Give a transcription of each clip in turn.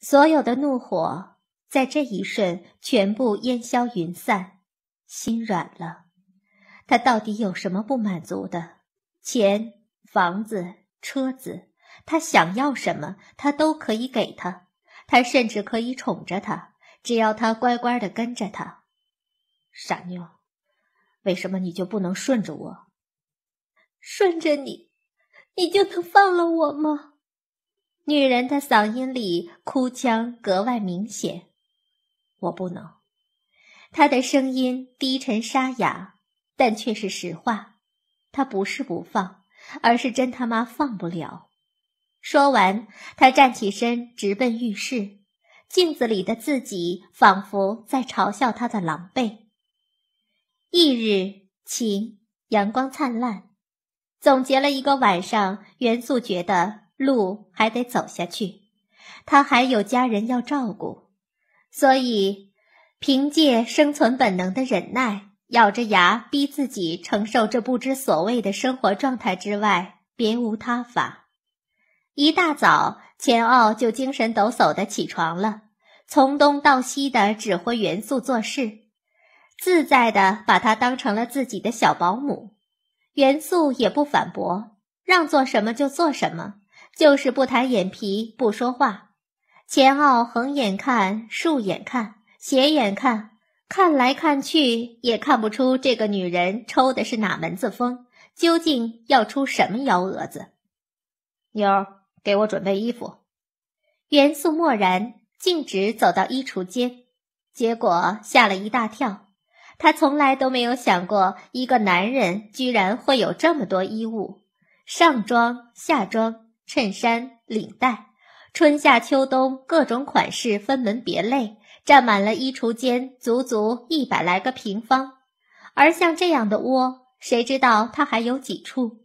所有的怒火在这一瞬全部烟消云散，心软了。他到底有什么不满足的？钱、房子、车子，他想要什么，他都可以给他，他甚至可以宠着他，只要他乖乖的跟着他。傻妞，为什么你就不能顺着我？顺着你，你就能放了我吗？女人的嗓音里哭腔格外明显，我不能。她的声音低沉沙哑，但却是实话。她不是不放，而是真他妈放不了。说完，她站起身，直奔浴室。镜子里的自己仿佛在嘲笑她的狼狈。翌日晴，阳光灿烂。总结了一个晚上，元素觉得。路还得走下去，他还有家人要照顾，所以凭借生存本能的忍耐，咬着牙逼自己承受这不知所谓的生活状态之外，别无他法。一大早，钱奥就精神抖擞的起床了，从东到西的指挥元素做事，自在的把他当成了自己的小保姆。元素也不反驳，让做什么就做什么。就是不抬眼皮，不说话。钱奥横眼看，竖眼看，斜眼看，看来看去也看不出这个女人抽的是哪门子风，究竟要出什么幺蛾子。妞儿，给我准备衣服。元素漠然，径直走到衣橱间，结果吓了一大跳。他从来都没有想过，一个男人居然会有这么多衣物，上装、下装。衬衫、领带，春夏秋冬各种款式分门别类，占满了衣橱间，足足一百来个平方。而像这样的窝，谁知道他还有几处？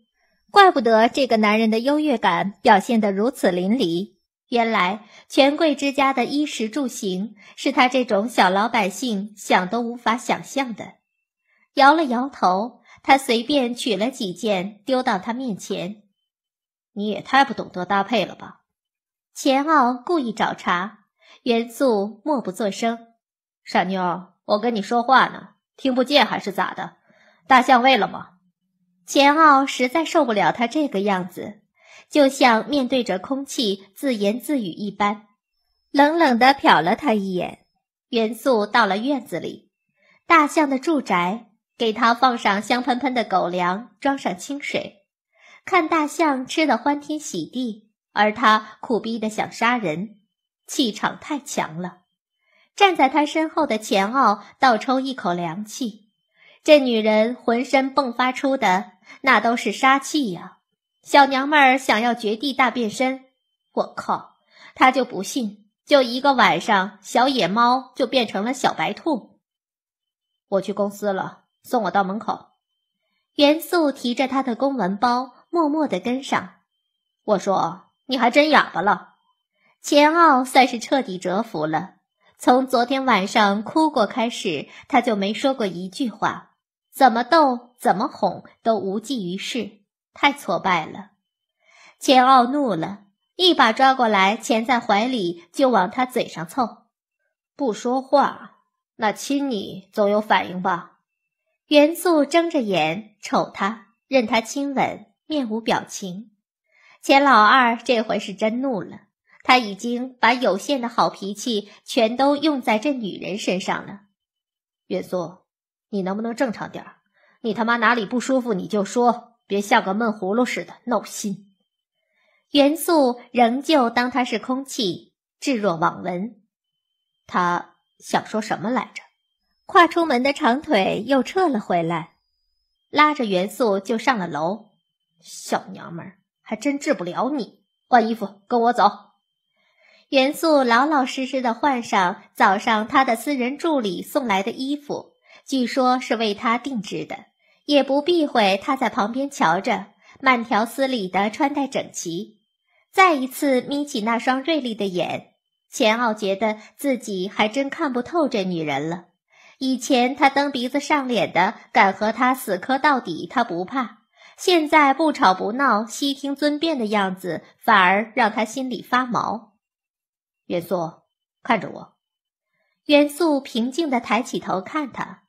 怪不得这个男人的优越感表现得如此淋漓。原来权贵之家的衣食住行，是他这种小老百姓想都无法想象的。摇了摇头，他随便取了几件，丢到他面前。你也太不懂得搭配了吧！钱奥故意找茬，元素默不作声。傻妞，我跟你说话呢，听不见还是咋的？大象喂了吗？钱奥实在受不了他这个样子，就像面对着空气自言自语一般，冷冷的瞟了他一眼。元素到了院子里，大象的住宅，给他放上香喷喷的狗粮，装上清水。看大象吃的欢天喜地，而他苦逼的想杀人，气场太强了。站在他身后的钱奥倒抽一口凉气，这女人浑身迸发出的那都是杀气呀！小娘们儿想要绝地大变身，我靠！他就不信，就一个晚上，小野猫就变成了小白兔。我去公司了，送我到门口。元素提着他的公文包。默默地跟上，我说你还真哑巴了。钱奥算是彻底折服了。从昨天晚上哭过开始，他就没说过一句话。怎么逗，怎么哄，都无济于事，太挫败了。钱奥怒了，一把抓过来，钳在怀里，就往他嘴上凑。不说话，那亲你总有反应吧？元素睁着眼瞅他，任他亲吻。面无表情，钱老二这回是真怒了。他已经把有限的好脾气全都用在这女人身上了。元素，你能不能正常点儿？你他妈哪里不舒服你就说，别像个闷葫芦似的，闹心。元素仍旧当他是空气，置若罔闻。他想说什么来着？跨出门的长腿又撤了回来，拉着元素就上了楼。小娘们儿还真治不了你，换衣服，跟我走。元素老老实实的换上早上他的私人助理送来的衣服，据说是为他定制的，也不避讳他在旁边瞧着，慢条斯理的穿戴整齐。再一次眯起那双锐利的眼，钱傲觉得自己还真看不透这女人了。以前他蹬鼻子上脸的，敢和他死磕到底，他不怕。现在不吵不闹，悉听尊便的样子，反而让他心里发毛。元素看着我，元素平静地抬起头看他。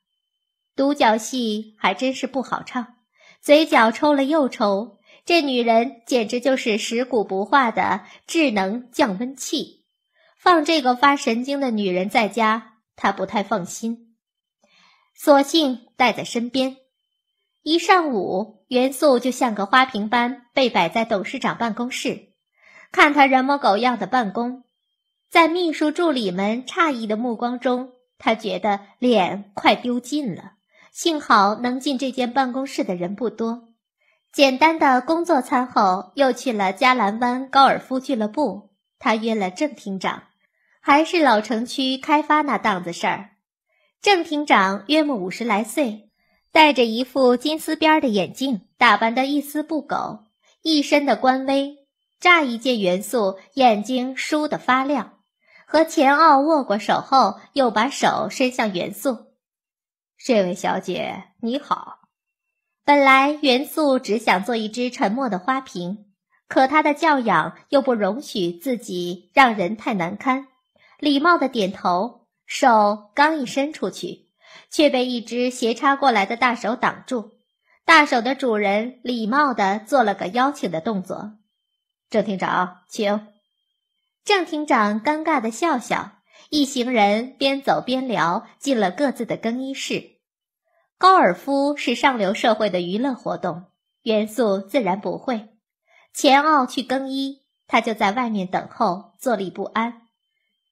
独角戏还真是不好唱，嘴角抽了又抽。这女人简直就是食古不化的智能降温器。放这个发神经的女人在家，他不太放心，索性带在身边。一上午。元素就像个花瓶般被摆在董事长办公室，看他人模狗样的办公，在秘书助理们诧异的目光中，他觉得脸快丢尽了。幸好能进这间办公室的人不多。简单的工作餐后，又去了加兰湾高尔夫俱乐部。他约了郑厅长，还是老城区开发那档子事儿。郑厅长约莫五十来岁。戴着一副金丝边的眼镜，打扮得一丝不苟，一身的官威。乍一见元素，眼睛倏地发亮。和钱奥握过手后，又把手伸向元素：“这位小姐，你好。”本来元素只想做一只沉默的花瓶，可他的教养又不容许自己让人太难堪，礼貌的点头，手刚一伸出去。却被一只斜插过来的大手挡住。大手的主人礼貌地做了个邀请的动作：“郑厅长，请。”郑厅长尴尬地笑笑。一行人边走边聊，进了各自的更衣室。高尔夫是上流社会的娱乐活动，元素自然不会。钱奥去更衣，他就在外面等候，坐立不安。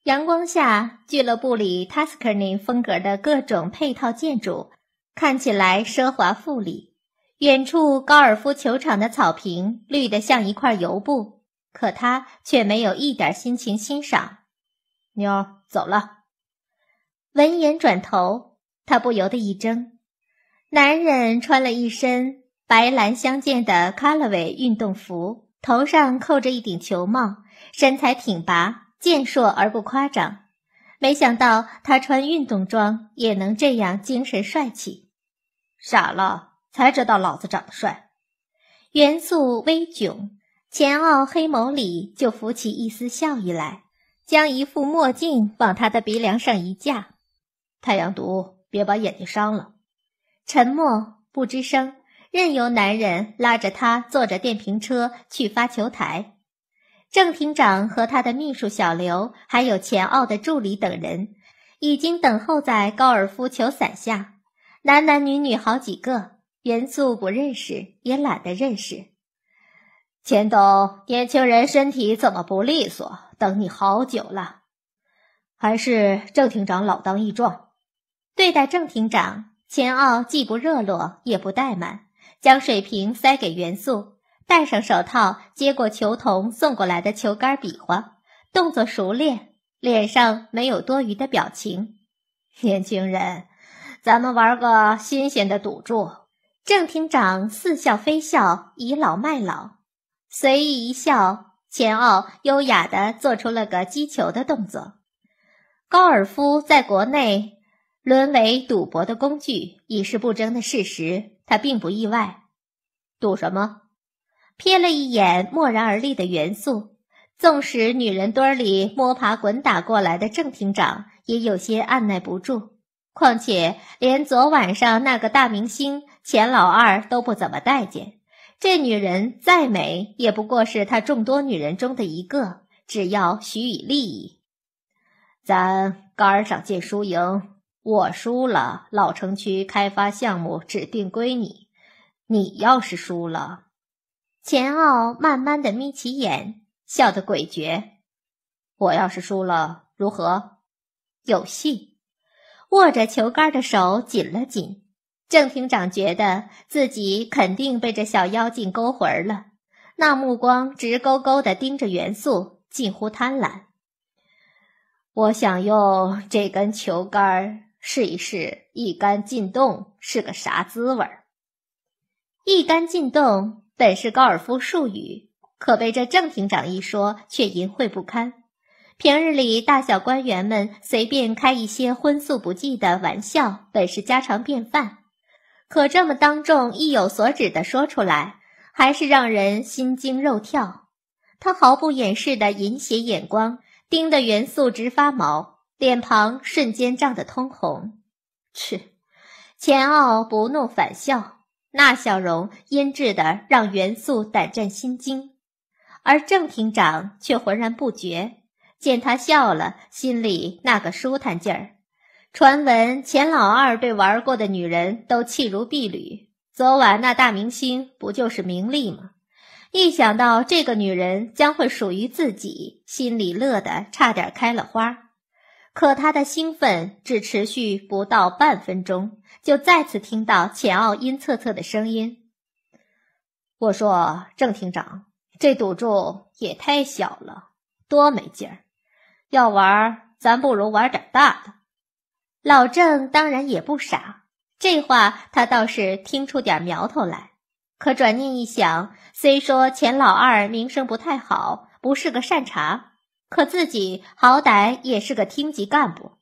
阳光下，俱乐部里 t a s c a n 风格的各种配套建筑看起来奢华富丽。远处高尔夫球场的草坪绿得像一块油布，可他却没有一点心情欣赏。妞，走了。闻言转头，他不由得一怔。男人穿了一身白蓝相间的 c a l v y 运动服，头上扣着一顶球帽，身材挺拔。健硕而不夸张，没想到他穿运动装也能这样精神帅气。傻了，才知道老子长得帅。元素微窘，钱奥黑眸里就浮起一丝笑意来，将一副墨镜往他的鼻梁上一架。太阳毒，别把眼睛伤了。沉默，不吱声，任由男人拉着他坐着电瓶车去发球台。郑厅长和他的秘书小刘，还有钱奥的助理等人，已经等候在高尔夫球伞下，男男女女好几个。元素不认识，也懒得认识。钱董，年轻人身体怎么不利索？等你好久了，还是郑厅长老当益壮。对待郑厅长，钱奥既不热络，也不怠慢，将水瓶塞给元素。戴上手套，接过球童送过来的球杆，比划，动作熟练，脸上没有多余的表情。年轻人，咱们玩个新鲜的赌注。郑厅长似笑非笑，倚老卖老，随意一笑。钱奥优雅地做出了个击球的动作。高尔夫在国内沦为赌博的工具已是不争的事实，他并不意外。赌什么？瞥了一眼默然而立的元素，纵使女人堆里摸爬滚打过来的郑厅长也有些按耐不住。况且连昨晚上那个大明星钱老二都不怎么待见，这女人再美也不过是他众多女人中的一个。只要许以利益，咱杆上见输赢。我输了，老城区开发项目指定归你；你要是输了，钱奥慢慢的眯起眼，笑得诡谲。我要是输了，如何？有戏！握着球杆的手紧了紧。郑厅长觉得自己肯定被这小妖精勾魂了，那目光直勾勾的盯着元素，近乎贪婪。我想用这根球杆试一试，一杆进洞是个啥滋味？一杆进洞。本是高尔夫术语，可被这郑厅长一说，却淫秽不堪。平日里，大小官员们随便开一些荤素不忌的玩笑，本是家常便饭，可这么当众意有所指的说出来，还是让人心惊肉跳。他毫不掩饰的淫邪眼光，盯得袁素直发毛，脸庞瞬间涨得通红。切，钱傲不怒反笑。那笑容阴鸷的，让袁素胆战心惊，而郑厅长却浑然不觉。见他笑了，心里那个舒坦劲儿。传闻钱老二对玩过的女人都弃如敝履，昨晚那大明星不就是名利吗？一想到这个女人将会属于自己，心里乐得差点开了花。可他的兴奋只持续不到半分钟，就再次听到钱奥阴恻恻的声音：“我说郑厅长，这赌注也太小了，多没劲儿！要玩，咱不如玩点大的。”老郑当然也不傻，这话他倒是听出点苗头来。可转念一想，虽说钱老二名声不太好，不是个善茬。可自己好歹也是个厅级干部，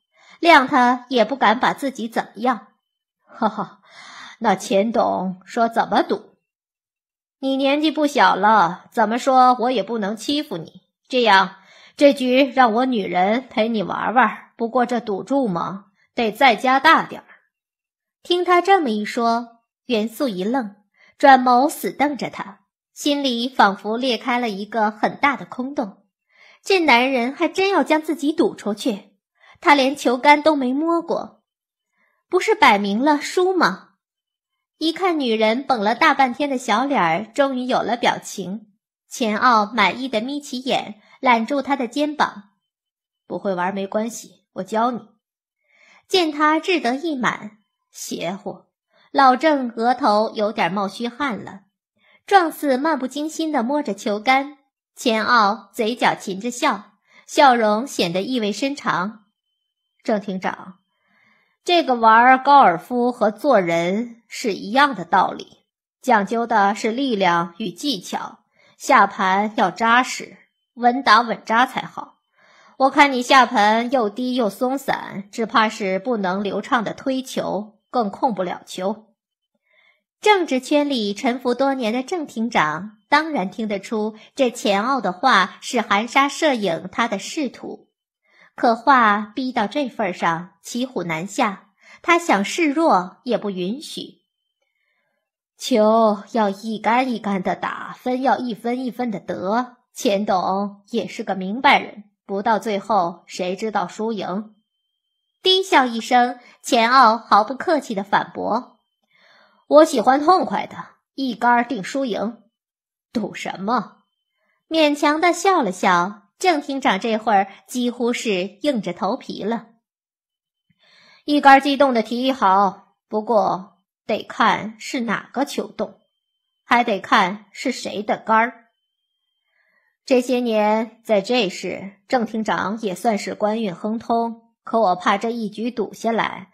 谅他也不敢把自己怎么样。哈哈，那钱董说怎么赌？你年纪不小了，怎么说我也不能欺负你。这样，这局让我女人陪你玩玩。不过这赌注嘛，得再加大点儿。听他这么一说，元素一愣，转眸死瞪着他，心里仿佛裂开了一个很大的空洞。这男人还真要将自己赌出去，他连球杆都没摸过，不是摆明了输吗？一看女人绷了大半天的小脸儿，终于有了表情。钱奥满意的眯起眼，揽住她的肩膀：“不会玩没关系，我教你。”见他志得意满，邪乎。老郑额头有点冒虚汗了，状似漫不经心的摸着球杆。钱奥嘴角噙着笑，笑容显得意味深长。郑厅长，这个玩高尔夫和做人是一样的道理，讲究的是力量与技巧，下盘要扎实，稳打稳扎才好。我看你下盘又低又松散，只怕是不能流畅的推球，更控不了球。政治圈里沉浮多年的郑厅长。当然听得出，这钱傲的话是含沙射影他的仕途。可话逼到这份上，骑虎难下，他想示弱也不允许。球要一杆一杆的打，分要一分一分的得。钱董也是个明白人，不到最后，谁知道输赢？低笑一声，钱傲毫不客气的反驳：“我喜欢痛快的，一杆定输赢。”赌什么？勉强的笑了笑。郑厅长这会儿几乎是硬着头皮了。一杆激动的提议好，不过得看是哪个球洞，还得看是谁的杆儿。这些年在这时，郑厅长也算是官运亨通。可我怕这一局赌下来，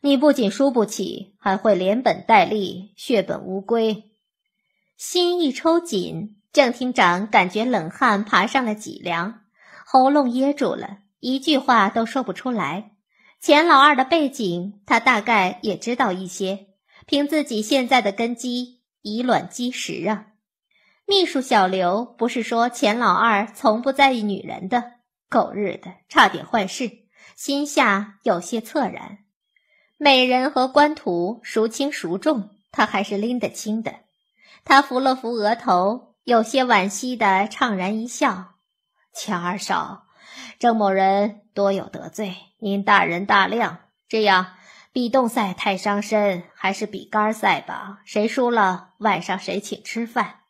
你不仅输不起，还会连本带利血本无归。心一抽紧，郑厅长感觉冷汗爬上了脊梁，喉咙噎住了，一句话都说不出来。钱老二的背景，他大概也知道一些。凭自己现在的根基，以卵击石啊！秘书小刘不是说钱老二从不在意女人的？狗日的，差点坏事！心下有些恻然，美人和官途孰轻孰重，他还是拎得清的。他扶了扶额头，有些惋惜地怅然一笑：“钱二少，郑某人多有得罪，您大人大量。这样，比动赛太伤身，还是比杆赛吧。谁输了，晚上谁请吃饭。”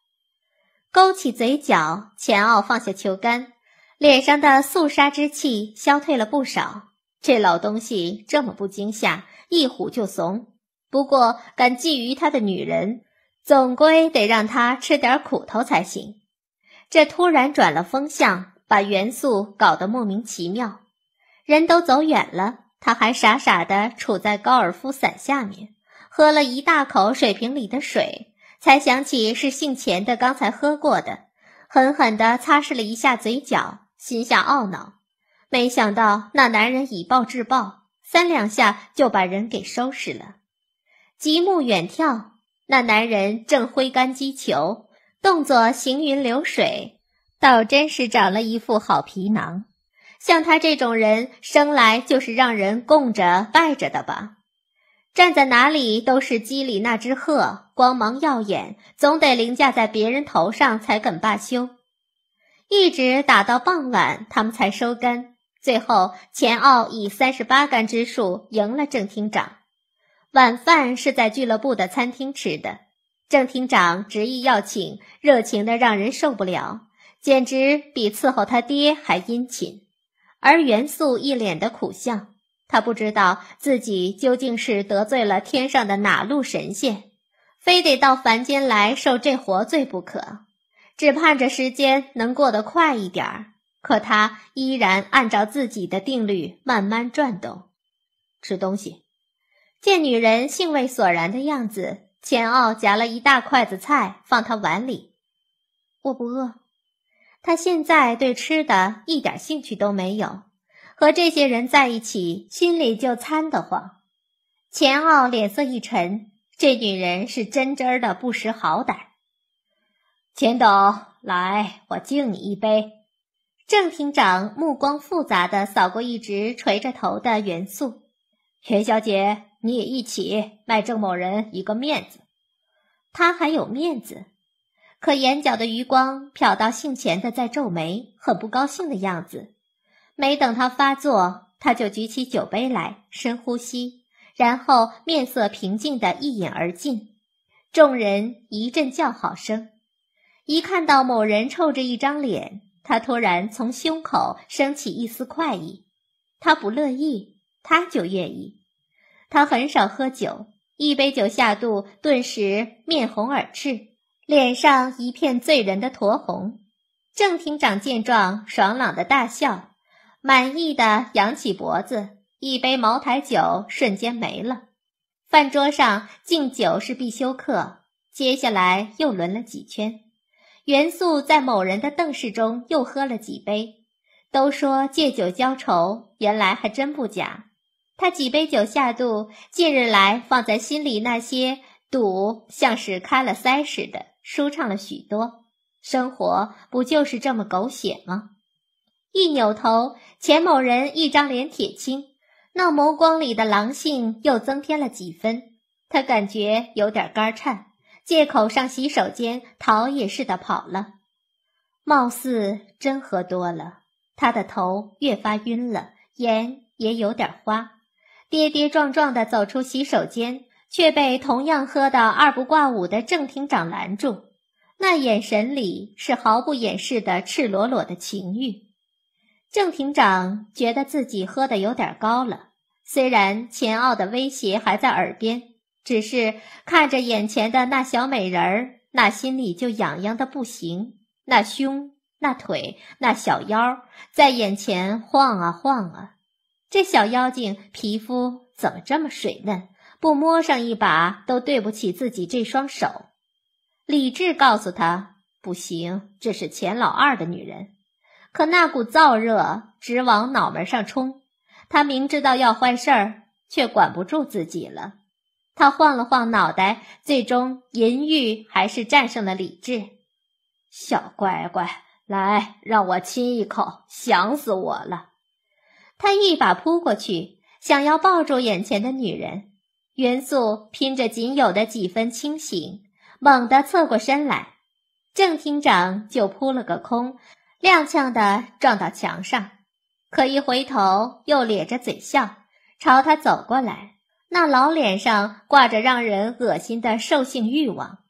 勾起嘴角，钱奥放下球杆，脸上的肃杀之气消退了不少。这老东西这么不惊吓，一唬就怂。不过，敢觊觎他的女人。总归得让他吃点苦头才行。这突然转了风向，把元素搞得莫名其妙。人都走远了，他还傻傻地杵在高尔夫伞下面，喝了一大口水瓶里的水，才想起是姓钱的刚才喝过的，狠狠地擦拭了一下嘴角，心下懊恼。没想到那男人以暴制暴，三两下就把人给收拾了。极目远眺。那男人正挥杆击球，动作行云流水，倒真是长了一副好皮囊。像他这种人生来就是让人供着、拜着的吧？站在哪里都是鸡里那只鹤，光芒耀眼，总得凌驾在别人头上才肯罢休。一直打到傍晚，他们才收杆。最后，钱奥以三十八杆之数赢了郑厅长。晚饭是在俱乐部的餐厅吃的。郑厅长执意要请，热情的让人受不了，简直比伺候他爹还殷勤。而元素一脸的苦相，他不知道自己究竟是得罪了天上的哪路神仙，非得到凡间来受这活罪不可。只盼着时间能过得快一点儿，可他依然按照自己的定律慢慢转动。吃东西。见女人兴味索然的样子，钱奥夹了一大筷子菜放她碗里。我不饿，她现在对吃的一点兴趣都没有。和这些人在一起，心里就餐得慌。钱奥脸色一沉，这女人是真真儿的不识好歹。钱董，来，我敬你一杯。郑厅长目光复杂的扫过一直垂着头的袁素，袁小姐。你也一起卖郑某人一个面子，他还有面子。可眼角的余光瞟到姓钱的在皱眉，很不高兴的样子。没等他发作，他就举起酒杯来，深呼吸，然后面色平静的一饮而尽。众人一阵叫好声。一看到某人臭着一张脸，他突然从胸口升起一丝快意。他不乐意，他就愿意。他很少喝酒，一杯酒下肚，顿时面红耳赤，脸上一片醉人的酡红。郑厅长见状，爽朗的大笑，满意的扬起脖子，一杯茅台酒瞬间没了。饭桌上敬酒是必修课，接下来又轮了几圈。袁素在某人的瞪视中又喝了几杯，都说借酒浇愁，原来还真不假。他几杯酒下肚，近日来放在心里那些堵，像是开了塞似的，舒畅了许多。生活不就是这么狗血吗？一扭头，钱某人一张脸铁青，那眸光里的狼性又增添了几分。他感觉有点肝颤，借口上洗手间，逃也似的跑了。貌似真喝多了，他的头越发晕了，眼也有点花。跌跌撞撞的走出洗手间，却被同样喝到二不挂五的郑厅长拦住。那眼神里是毫不掩饰的赤裸裸的情欲。郑厅长觉得自己喝的有点高了，虽然钱傲的威胁还在耳边，只是看着眼前的那小美人儿，那心里就痒痒的不行。那胸、那腿、那小腰在眼前晃啊晃啊。这小妖精皮肤怎么这么水嫩？不摸上一把都对不起自己这双手。理智告诉他不行，这是钱老二的女人。可那股燥热直往脑门上冲，他明知道要坏事儿，却管不住自己了。他晃了晃脑袋，最终淫欲还是战胜了理智。小乖乖，来，让我亲一口，想死我了。他一把扑过去，想要抱住眼前的女人。元素拼着仅有的几分清醒，猛地侧过身来，郑厅长就扑了个空，踉跄地撞到墙上。可一回头，又咧着嘴笑，朝他走过来。那老脸上挂着让人恶心的兽性欲望。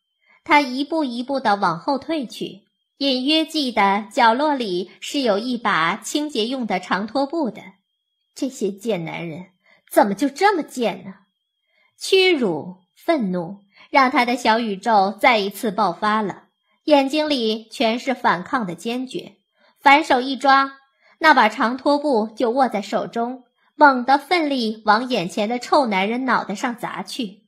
他一步一步地往后退去，隐约记得角落里是有一把清洁用的长拖布的。这些贱男人怎么就这么贱呢？屈辱、愤怒，让他的小宇宙再一次爆发了，眼睛里全是反抗的坚决。反手一抓，那把长拖布就握在手中，猛地奋力往眼前的臭男人脑袋上砸去。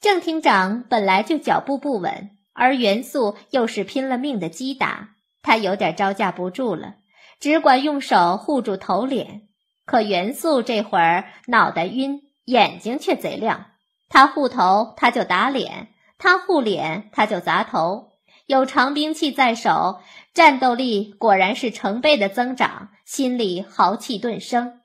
郑厅长本来就脚步不稳，而元素又是拼了命的击打，他有点招架不住了，只管用手护住头脸。可元素这会儿脑袋晕，眼睛却贼亮。他护头，他就打脸；他护脸，他就砸头。有长兵器在手，战斗力果然是成倍的增长，心里豪气顿生。